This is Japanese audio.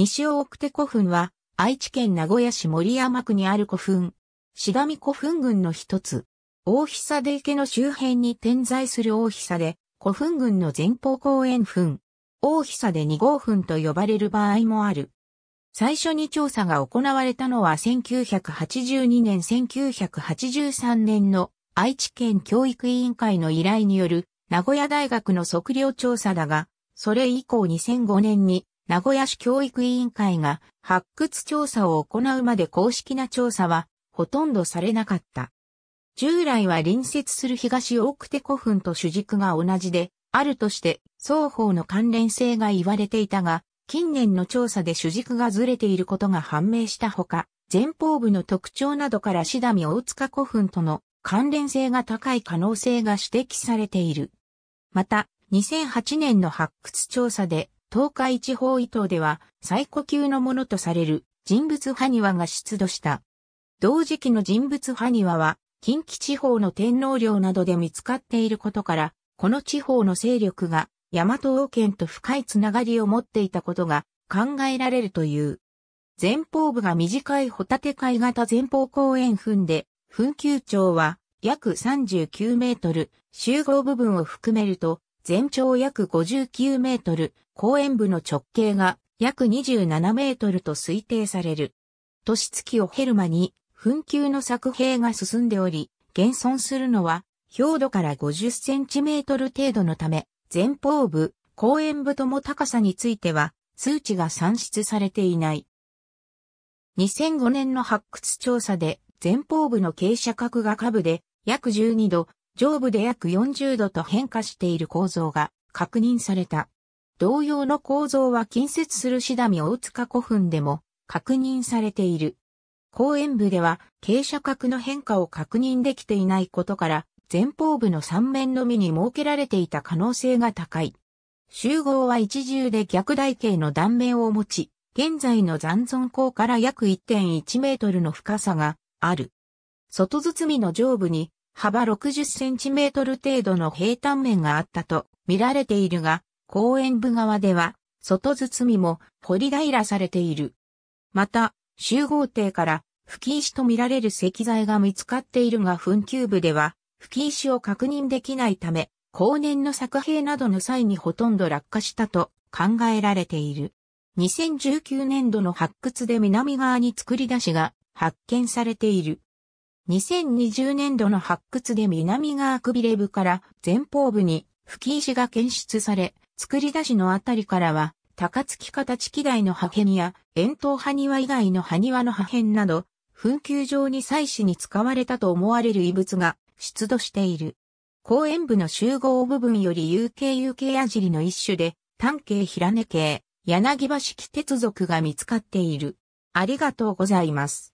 西大奥手古墳は、愛知県名古屋市森山区にある古墳、しがみ古墳群の一つ。大久で池の周辺に点在する大久で、古墳群の前方後円墳。大久で二号墳と呼ばれる場合もある。最初に調査が行われたのは1982年1983年の愛知県教育委員会の依頼による名古屋大学の測量調査だが、それ以降2005年に名古屋市教育委員会が発掘調査を行うまで公式な調査はほとんどされなかった。従来は隣接する東奥手古墳と主軸が同じで、あるとして双方の関連性が言われていたが、近年の調査で主軸がずれていることが判明したほか、前方部の特徴などから志田大塚古墳との関連性が高い可能性が指摘されている。また、2008年の発掘調査で東海地方伊東では最古級のものとされる人物埴輪が出土した。同時期の人物埴輪は近畿地方の天皇陵などで見つかっていることから、この地方の勢力が大和王権と深いつながりを持っていたことが考えられるという。前方部が短いホタテ貝型前方公園墳で、墳丘長は約39メートル、集合部分を含めると全長約59メートル、公園部の直径が約27メートルと推定される。年月を経る間に、墳丘の作兵が進んでおり、現存するのは、表土から50センチメートル程度のため、前方部、公園部とも高さについては、数値が算出されていない。2005年の発掘調査で、前方部の傾斜角が下部で、約12度、上部で約40度と変化している構造が確認された。同様の構造は近接するシダミ大塚古墳でも確認されている。後円部では傾斜角の変化を確認できていないことから前方部の3面のみに設けられていた可能性が高い。集合は一重で逆台形の断面を持ち、現在の残存口から約1.1メートルの深さがある。外包みの上部に幅60センチメートル程度の平坦面があったと見られているが、公園部側では、外包みも掘り平らされている。また、集合艇から、吹石と見られる石材が見つかっているが墳丘部では、吹石を確認できないため、後年の作兵などの際にほとんど落下したと考えられている。2019年度の発掘で南側に作り出しが発見されている。2020年度の発掘で南側くびれ部から前方部に吹石が検出され、作り出しのあたりからは、高槻形機台の破片や、円筒埴輪以外の埴輪の破片など、紛糾上に祭祀に使われたと思われる遺物が出土している。公園部の集合部分より UKUK 矢尻の一種で、単形平根系、柳橋式鉄属が見つかっている。ありがとうございます。